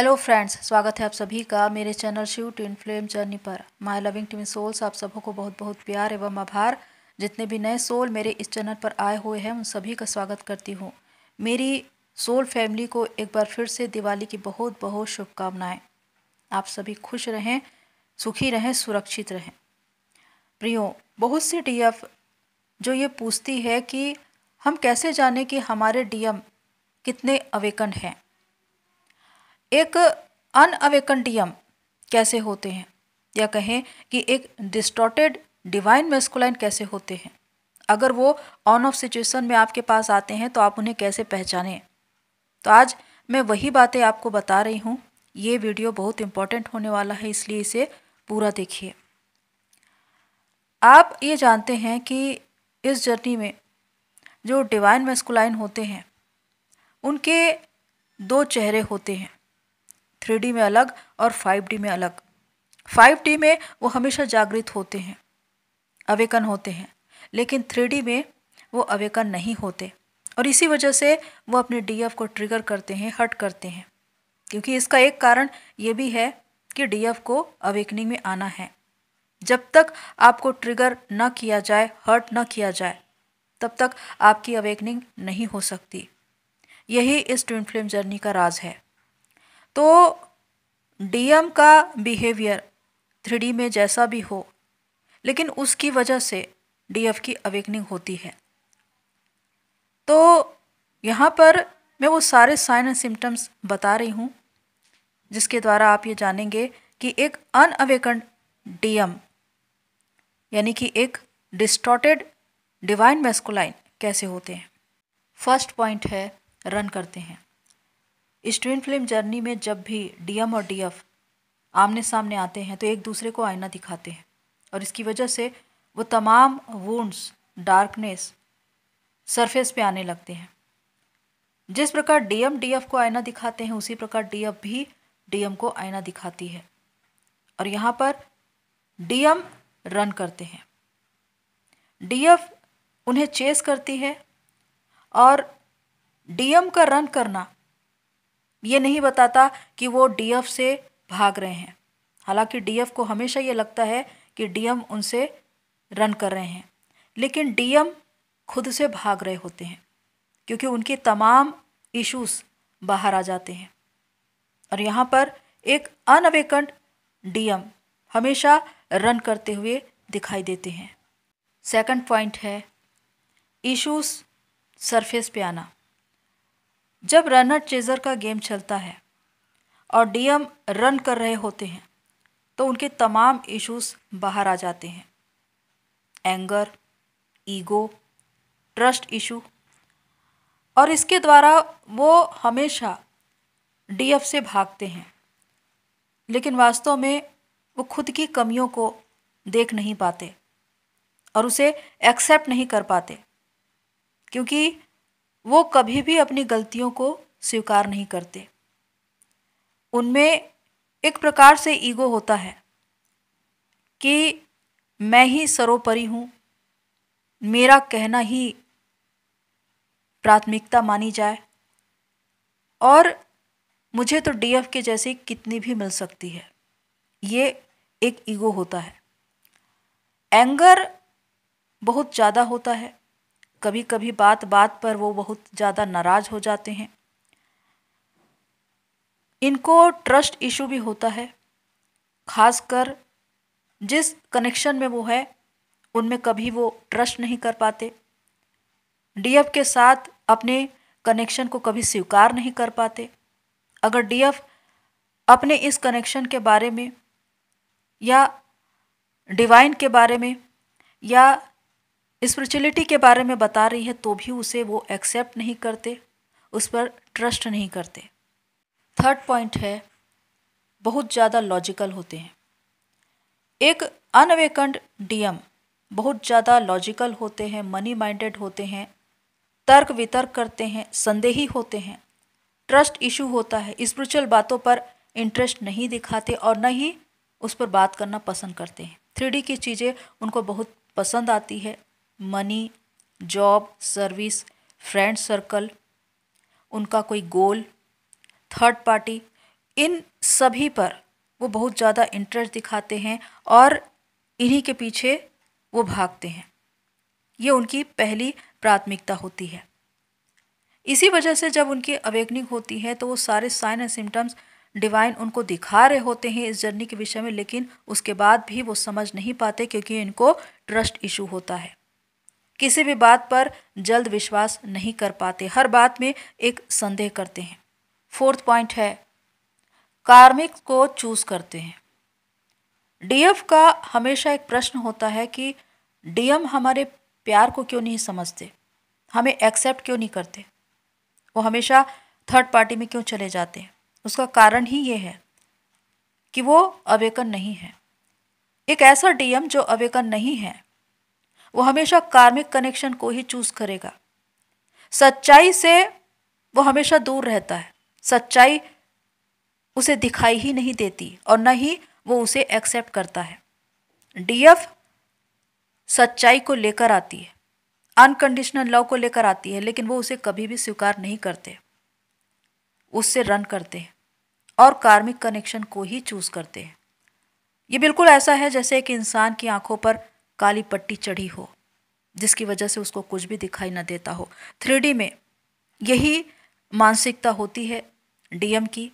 hello friends स्वागत है आप सभी का मेरे channel Shiv to flame journey पर माय लविंग टीम सोल्स आप सबों को बहुत बहुत प्यार एवं आभार जितने भी नए सोल मेरे इस चैनल पर आए हुए हैं उन सभी का स्वागत करती हूँ मेरी सोल फैमिली को एक बार फिर से दिवाली की बहुत बहुत शुभकामनाएं आप सभी खुश रहें सुखी रहें सुरक्षित रहें प्रियो बहुत सी डी जो ये पूछती है कि हम कैसे जाने कि हमारे डी कितने अवेकन हैं एक अनअवेकंडियम कैसे होते हैं या कहें कि एक डिस्टॉटेड डिवाइन मेस्कुलाइन कैसे होते हैं अगर वो ऑन ऑफ सिचुएशन में आपके पास आते हैं तो आप उन्हें कैसे पहचानें तो आज मैं वही बातें आपको बता रही हूँ ये वीडियो बहुत इम्पॉर्टेंट होने वाला है इसलिए इसे पूरा देखिए आप ये जानते हैं कि इस जर्नी में जो डिवाइन मेस्कुलाइन होते हैं उनके दो चेहरे होते हैं थ्री में अलग और फाइव में अलग फाइव में वो हमेशा जागृत होते हैं अवेकन होते हैं लेकिन थ्री में वो अवेकन नहीं होते और इसी वजह से वो अपने डीएफ को ट्रिगर करते हैं हट करते हैं क्योंकि इसका एक कारण ये भी है कि डीएफ को अवेकनिंग में आना है जब तक आपको ट्रिगर न किया जाए हर्ट न किया जाए तब तक आपकी अवेकनिंग नहीं हो सकती यही इस ट्विन फिल्म जर्नी का राज है तो डीएम का बिहेवियर थ्री में जैसा भी हो लेकिन उसकी वजह से डीएफ की अवेकनिंग होती है तो यहाँ पर मैं वो सारे साइन एंड सिम्टम्स बता रही हूँ जिसके द्वारा आप ये जानेंगे कि एक अनअवेकन डीएम यानी कि एक डिस्टॉटेड डिवाइन मेस्कुलाइन कैसे होते हैं फर्स्ट पॉइंट है रन करते हैं स्टूडेंट फिल्म जर्नी में जब भी डीएम और डीएफ आमने सामने आते हैं तो एक दूसरे को आईना दिखाते हैं और इसकी वजह से वो तमाम वूंड्स डार्कनेस सरफेस पे आने लगते हैं जिस प्रकार डीएम डीएफ को आईना दिखाते हैं उसी प्रकार डीएफ भी डीएम को आईना दिखाती है और यहाँ पर डीएम रन करते हैं डीएफ उन्हें चेस करती है और डीएम का रन करना ये नहीं बताता कि वो डीएफ से भाग रहे हैं हालांकि डीएफ को हमेशा ये लगता है कि डीएम उनसे रन कर रहे हैं लेकिन डीएम खुद से भाग रहे होते हैं क्योंकि उनके तमाम इश्यूज बाहर आ जाते हैं और यहाँ पर एक अनअवेकंड डीएम हमेशा रन करते हुए दिखाई देते हैं सेकंड पॉइंट है इश्यूज सरफेस पे आना जब रनर चेजर का गेम चलता है और डीएम रन कर रहे होते हैं तो उनके तमाम इश्यूज बाहर आ जाते हैं एंगर ईगो ट्रस्ट इशू और इसके द्वारा वो हमेशा डीएफ से भागते हैं लेकिन वास्तव में वो खुद की कमियों को देख नहीं पाते और उसे एक्सेप्ट नहीं कर पाते क्योंकि वो कभी भी अपनी गलतियों को स्वीकार नहीं करते उनमें एक प्रकार से ईगो होता है कि मैं ही सर्वोपरि हूँ मेरा कहना ही प्राथमिकता मानी जाए और मुझे तो डीएफ के जैसी कितनी भी मिल सकती है ये एक ईगो होता है एंगर बहुत ज़्यादा होता है कभी कभी बात बात पर वो बहुत ज़्यादा नाराज हो जाते हैं इनको ट्रस्ट इशू भी होता है खासकर जिस कनेक्शन में वो है उनमें कभी वो ट्रस्ट नहीं कर पाते डीएफ के साथ अपने कनेक्शन को कभी स्वीकार नहीं कर पाते अगर डीएफ अपने इस कनेक्शन के बारे में या डिवाइन के बारे में या स्पिरिचुअलिटी के बारे में बता रही है तो भी उसे वो एक्सेप्ट नहीं करते उस पर ट्रस्ट नहीं करते थर्ड पॉइंट है बहुत ज़्यादा लॉजिकल होते हैं एक अनवेकंड डीएम बहुत ज़्यादा लॉजिकल होते हैं मनी माइंडेड होते हैं तर्क वितर्क करते हैं संदेही होते हैं ट्रस्ट इशू होता है स्पिरिचुअल बातों पर इंटरेस्ट नहीं दिखाते और न ही उस पर बात करना पसंद करते हैं थ्री की चीज़ें उनको बहुत पसंद आती है money job service friend circle उनका कोई गोल थर्ड पार्टी इन सभी पर वो बहुत ज़्यादा इंटरेस्ट दिखाते हैं और इन्हीं के पीछे वो भागते हैं ये उनकी पहली प्राथमिकता होती है इसी वजह से जब उनकी अवेकनिंग होती है तो वो सारे साइन एंड सिम्टम्स डिवाइन उनको दिखा रहे होते हैं इस जर्नी के विषय में लेकिन उसके बाद भी वो समझ नहीं पाते क्योंकि इनको ट्रस्ट इशू होता है किसी भी बात पर जल्द विश्वास नहीं कर पाते हर बात में एक संदेह करते हैं फोर्थ पॉइंट है कार्मिक को चूज करते हैं डीएफ का हमेशा एक प्रश्न होता है कि डीएम हमारे प्यार को क्यों नहीं समझते हमें एक्सेप्ट क्यों नहीं करते वो हमेशा थर्ड पार्टी में क्यों चले जाते हैं उसका कारण ही ये है कि वो अवेकन नहीं है एक ऐसा डीएम जो अवेकन नहीं है वो हमेशा कार्मिक कनेक्शन को ही चूज़ करेगा सच्चाई से वो हमेशा दूर रहता है सच्चाई उसे दिखाई ही नहीं देती और न ही वो उसे एक्सेप्ट करता है डीएफ सच्चाई को लेकर आती है अनकंडीशनल लव को लेकर आती है लेकिन वो उसे कभी भी स्वीकार नहीं करते उससे रन करते हैं और कार्मिक कनेक्शन को ही चूज़ करते हैं ये बिल्कुल ऐसा है जैसे एक इंसान की आंखों पर काली पट्टी चढ़ी हो जिसकी वजह से उसको कुछ भी दिखाई न देता हो थ्री में यही मानसिकता होती है डीएम की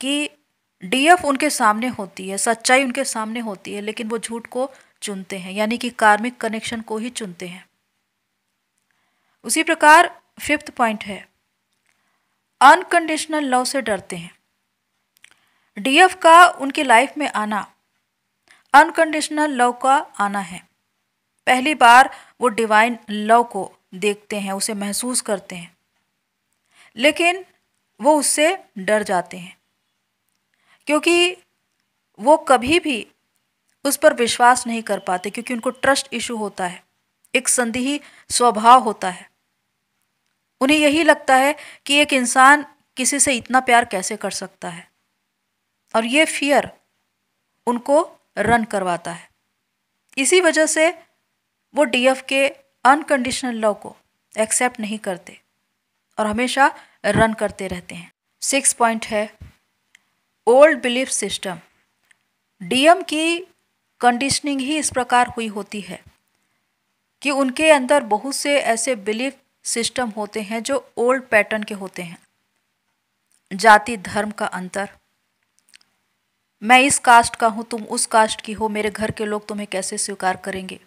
कि डीएफ उनके सामने होती है सच्चाई उनके सामने होती है लेकिन वो झूठ को चुनते हैं यानी कि कार्मिक कनेक्शन को ही चुनते हैं उसी प्रकार फिफ्थ पॉइंट है अनकंडीशनल लव से डरते हैं डीएफ का उनके लाइफ में आना अनकंडीशनल लव का आना है पहली बार वो डिवाइन लव को देखते हैं उसे महसूस करते हैं लेकिन वो उससे डर जाते हैं क्योंकि वो कभी भी उस पर विश्वास नहीं कर पाते क्योंकि उनको ट्रस्ट इशू होता है एक संदेही स्वभाव होता है उन्हें यही लगता है कि एक इंसान किसी से इतना प्यार कैसे कर सकता है और ये फियर उनको रन करवाता है इसी वजह से वो डीएफ के अनकंडीशनल लॉ को एक्सेप्ट नहीं करते और हमेशा रन करते रहते हैं सिक्स पॉइंट है ओल्ड बिलीफ सिस्टम डीएम की कंडीशनिंग ही इस प्रकार हुई होती है कि उनके अंदर बहुत से ऐसे बिलीफ सिस्टम होते हैं जो ओल्ड पैटर्न के होते हैं जाति धर्म का अंतर मैं इस कास्ट का हूँ तुम उस कास्ट की हो मेरे घर के लोग तुम्हें कैसे स्वीकार करेंगे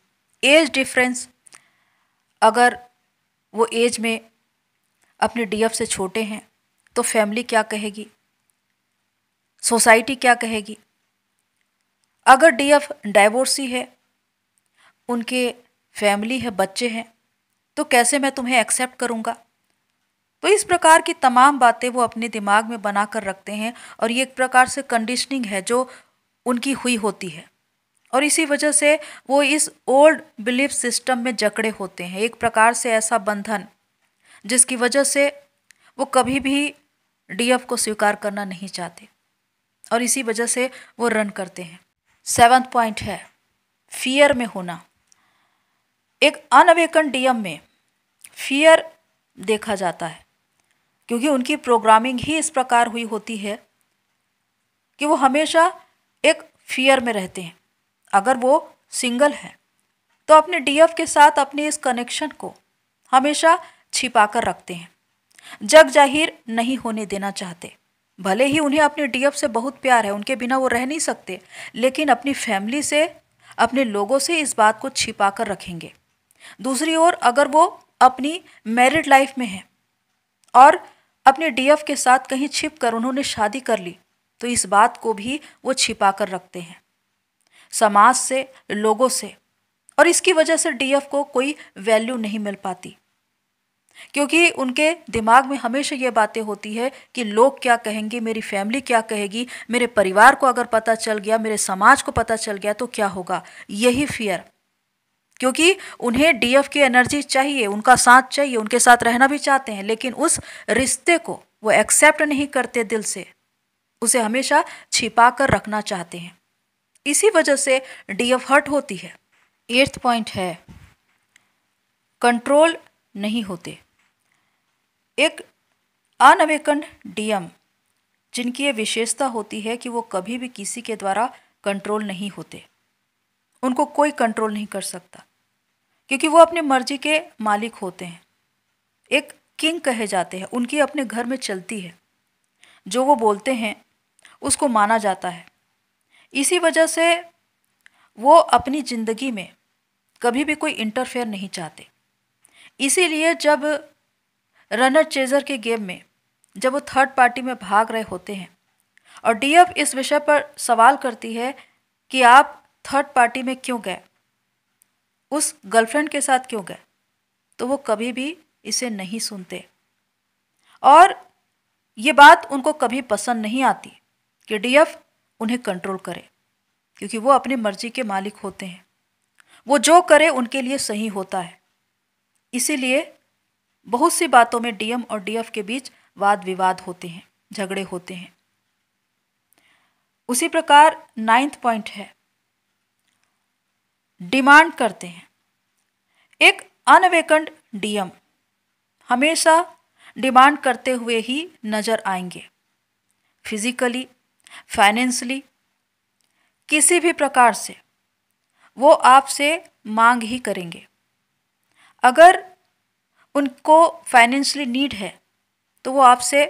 एज डिफरेंस अगर वो एज में अपने डीएफ से छोटे हैं तो फैमिली क्या कहेगी सोसाइटी क्या कहेगी अगर डीएफ डाइवोर्सी है उनके फैमिली है बच्चे हैं तो कैसे मैं तुम्हें एक्सेप्ट करूँगा तो इस प्रकार की तमाम बातें वो अपने दिमाग में बना कर रखते हैं और ये एक प्रकार से कंडीशनिंग है जो उनकी हुई होती है और इसी वजह से वो इस ओल्ड बिलीफ सिस्टम में जकड़े होते हैं एक प्रकार से ऐसा बंधन जिसकी वजह से वो कभी भी डीएफ को स्वीकार करना नहीं चाहते और इसी वजह से वो रन करते हैं सेवन्थ पॉइंट है फियर में होना एक अनवेकन डीएम में फियर देखा जाता है क्योंकि उनकी प्रोग्रामिंग ही इस प्रकार हुई होती है कि वो हमेशा एक फियर में रहते हैं अगर वो सिंगल हैं तो अपने डीएफ के साथ अपने इस कनेक्शन को हमेशा छिपा कर रखते हैं जग जाहिर नहीं होने देना चाहते भले ही उन्हें अपने डीएफ से बहुत प्यार है उनके बिना वो रह नहीं सकते लेकिन अपनी फैमिली से अपने लोगों से इस बात को छिपा कर रखेंगे दूसरी ओर अगर वो अपनी मैरिड लाइफ में हैं और अपने डीएफ के साथ कहीं छिप कर उन्होंने शादी कर ली तो इस बात को भी वो छिपा कर रखते हैं समाज से लोगों से और इसकी वजह से डीएफ को कोई वैल्यू नहीं मिल पाती क्योंकि उनके दिमाग में हमेशा ये बातें होती है कि लोग क्या कहेंगे मेरी फैमिली क्या कहेगी मेरे परिवार को अगर पता चल गया मेरे समाज को पता चल गया तो क्या होगा यही फियर क्योंकि उन्हें डीएफ की एनर्जी चाहिए उनका साथ चाहिए उनके साथ रहना भी चाहते हैं लेकिन उस रिश्ते को वो एक्सेप्ट नहीं करते दिल से उसे हमेशा छिपा कर रखना चाहते हैं इसी वजह से डीएफ हर्ट होती है एट्थ पॉइंट है कंट्रोल नहीं होते एक अनवेकन डीएम जिनकी ये विशेषता होती है कि वो कभी भी किसी के द्वारा कंट्रोल नहीं होते उनको कोई कंट्रोल नहीं कर सकता क्योंकि वो अपनी मर्जी के मालिक होते हैं एक किंग कहे जाते हैं उनकी अपने घर में चलती है जो वो बोलते हैं उसको माना जाता है इसी वजह से वो अपनी ज़िंदगी में कभी भी कोई इंटरफेयर नहीं चाहते इसीलिए जब रनर चेजर के गेम में जब वो थर्ड पार्टी में भाग रहे होते हैं और डीएफ इस विषय पर सवाल करती है कि आप थर्ड पार्टी में क्यों गए उस गर्लफ्रेंड के साथ क्यों गए तो वो कभी भी इसे नहीं सुनते और ये बात उनको कभी पसंद नहीं आती कि डीएफ उन्हें कंट्रोल करे क्योंकि वो अपनी मर्जी के मालिक होते हैं वो जो करे उनके लिए सही होता है इसीलिए बहुत सी बातों में डीएम और डीएफ के बीच वाद विवाद होते हैं झगड़े होते हैं उसी प्रकार नाइन्थ पॉइंट है डिमांड करते हैं एक अनवेकंड डीएम हमेशा डिमांड करते हुए ही नज़र आएंगे फिजिकली फाइनेंशली किसी भी प्रकार से वो आपसे मांग ही करेंगे अगर उनको फाइनेंशली नीड है तो वो आपसे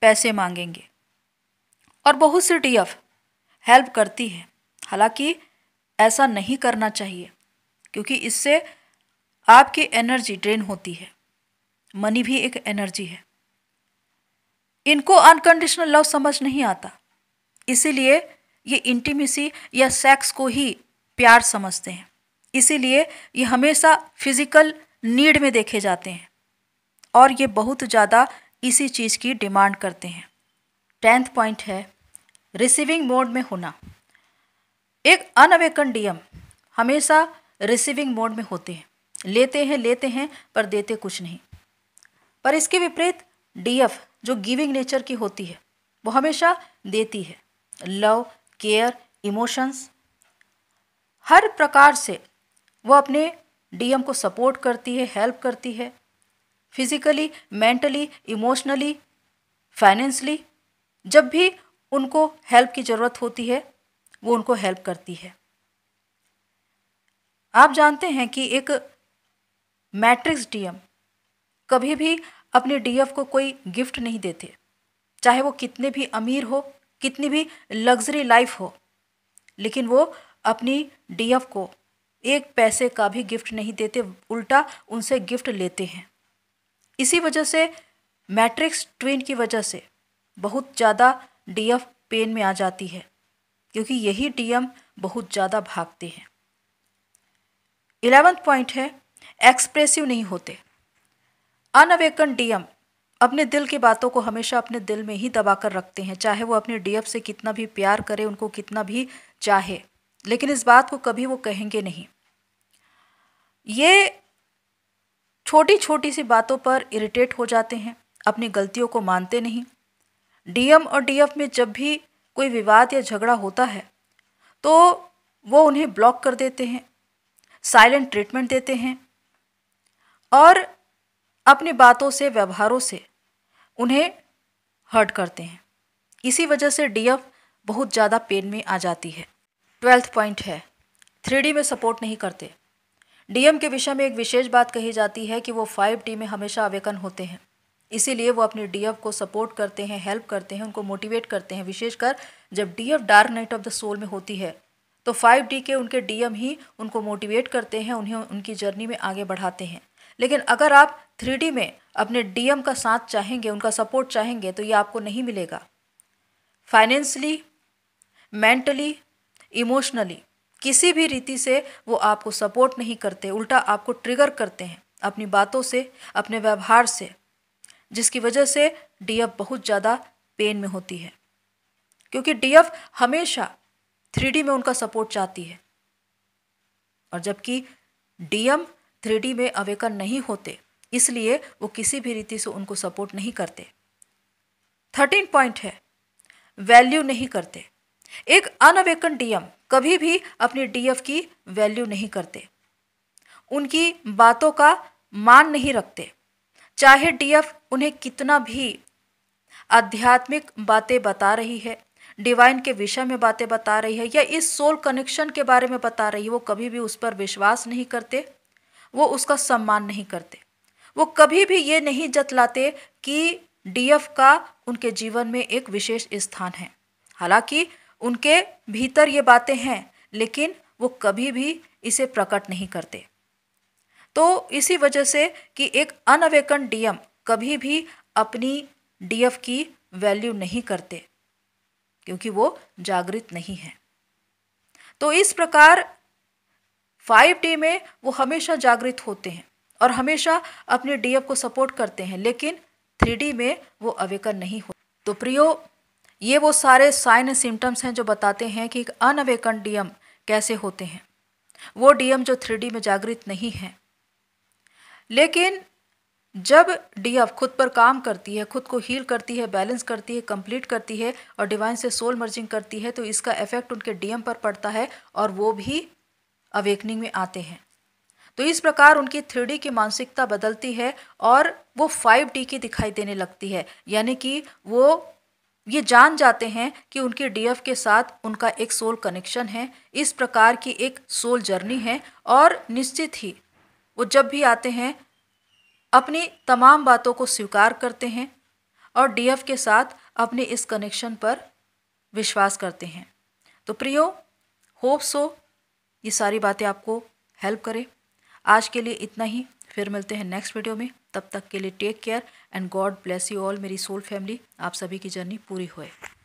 पैसे मांगेंगे और बहुत सी डी एफ हेल्प करती है हालांकि ऐसा नहीं करना चाहिए क्योंकि इससे आपकी एनर्जी ड्रेन होती है मनी भी एक एनर्जी है इनको अनकंडीशनल लव समझ नहीं आता इसीलिए ये इंटीमेसी या सेक्स को ही प्यार समझते हैं इसीलिए ये हमेशा फिज़िकल नीड में देखे जाते हैं और ये बहुत ज़्यादा इसी चीज़ की डिमांड करते हैं टेंथ पॉइंट है रिसीविंग मोड में होना एक अनअवेकन डीएम हमेशा रिसीविंग मोड में होते हैं लेते हैं लेते हैं पर देते कुछ नहीं पर इसके विपरीत डीएफ जो गिविंग नेचर की होती है वो हमेशा देती है लव केयर इमोशंस हर प्रकार से वो अपने डीएम को सपोर्ट करती है हेल्प करती है फिजिकली मेंटली इमोशनली फाइनेंसली जब भी उनको हेल्प की ज़रूरत होती है वो उनको हेल्प करती है आप जानते हैं कि एक मैट्रिक्स डीएम कभी भी अपने डीएफ को कोई गिफ्ट नहीं देते चाहे वो कितने भी अमीर हो कितनी भी लग्जरी लाइफ हो लेकिन वो अपनी डीएफ को एक पैसे का भी गिफ्ट नहीं देते उल्टा उनसे गिफ्ट लेते हैं इसी वजह से मैट्रिक्स ट्विन की वजह से बहुत ज़्यादा डीएफ पेन में आ जाती है क्योंकि यही डीएम बहुत ज़्यादा भागते हैं इलेवेंथ पॉइंट है एक्सप्रेसिव नहीं होते अनअवेकन डीएम अपने दिल की बातों को हमेशा अपने दिल में ही दबा कर रखते हैं चाहे वो अपने डीएफ से कितना भी प्यार करे उनको कितना भी चाहे लेकिन इस बात को कभी वो कहेंगे नहीं ये छोटी छोटी सी बातों पर इरिटेट हो जाते हैं अपनी गलतियों को मानते नहीं डीएम और डीएफ में जब भी कोई विवाद या झगड़ा होता है तो वो उन्हें ब्लॉक कर देते हैं साइलेंट ट्रीटमेंट देते हैं और अपनी बातों से व्यवहारों से उन्हें हर्ट करते हैं इसी वजह से डीएफ बहुत ज़्यादा पेन में आ जाती है ट्वेल्थ पॉइंट है थ्री में सपोर्ट नहीं करते डीएम के विषय में एक विशेष बात कही जाती है कि वो फाइव डी में हमेशा अवेकन होते हैं इसीलिए वो अपने डीएफ को सपोर्ट करते हैं हेल्प करते हैं उनको मोटिवेट करते हैं विशेषकर जब DF dark night of the soul में होती है तो फाइव डी के उनके डीएम ही उनको मोटिवेट करते हैं उन्हें उनकी जर्नी में आगे बढ़ाते हैं लेकिन अगर आप थ्री में अपने डीएम का साथ चाहेंगे उनका सपोर्ट चाहेंगे तो ये आपको नहीं मिलेगा फाइनेंशली मेंटली इमोशनली किसी भी रीति से वो आपको सपोर्ट नहीं करते उल्टा आपको ट्रिगर करते हैं अपनी बातों से अपने व्यवहार से जिसकी वजह से डीएफ बहुत ज़्यादा पेन में होती है क्योंकि डीएफ हमेशा थ्री में उनका सपोर्ट चाहती है और जबकि डीएम थ्री में अवेकन नहीं होते इसलिए वो किसी भी रीति से उनको सपोर्ट नहीं करते थर्टीन पॉइंट है वैल्यू नहीं करते एक अनअवेकन डीएम कभी भी अपनी डीएफ की वैल्यू नहीं करते उनकी बातों का मान नहीं रखते चाहे डीएफ उन्हें कितना भी आध्यात्मिक बातें बता रही है डिवाइन के विषय में बातें बता रही है या इस सोल कनेक्शन के बारे में बता रही है वो कभी भी उस पर विश्वास नहीं करते वो उसका सम्मान नहीं करते वो कभी भी ये नहीं जतलाते कि डीएफ का उनके जीवन में एक विशेष स्थान है हालांकि उनके भीतर ये बातें हैं लेकिन वो कभी भी इसे प्रकट नहीं करते तो इसी वजह से कि एक अनअवेकन डीएम कभी भी अपनी डीएफ की वैल्यू नहीं करते क्योंकि वो जागृत नहीं है तो इस प्रकार फाइव डी में वो हमेशा जागृत होते हैं और हमेशा अपने डीएफ को सपोर्ट करते हैं लेकिन थ्री में वो अवेकन नहीं होते तो प्रियो ये वो सारे साइन सिम्टम्स हैं जो बताते हैं कि एक अनअवेकन डीएम कैसे होते हैं वो डीएम जो थ्री में जागृत नहीं है लेकिन जब डीएफ खुद पर काम करती है खुद को हील करती है बैलेंस करती है कंप्लीट करती है और डिवाइन से सोल मर्जिंग करती है तो इसका इफेक्ट उनके डीएम पर पड़ता है और वो भी अवेकनिंग में आते हैं तो इस प्रकार उनकी थ्री की मानसिकता बदलती है और वो फाइव डी की दिखाई देने लगती है यानी कि वो ये जान जाते हैं कि उनके डीएफ के साथ उनका एक सोल कनेक्शन है इस प्रकार की एक सोल जर्नी है और निश्चित ही वो जब भी आते हैं अपनी तमाम बातों को स्वीकार करते हैं और डीएफ के साथ अपने इस कनेक्शन पर विश्वास करते हैं तो प्रियो होप सो ये सारी बातें आपको हेल्प करें आज के लिए इतना ही फिर मिलते हैं नेक्स्ट वीडियो में तब तक के लिए take care and God bless you all मेरी सोल फैमिली आप सभी की जर्नी पूरी होए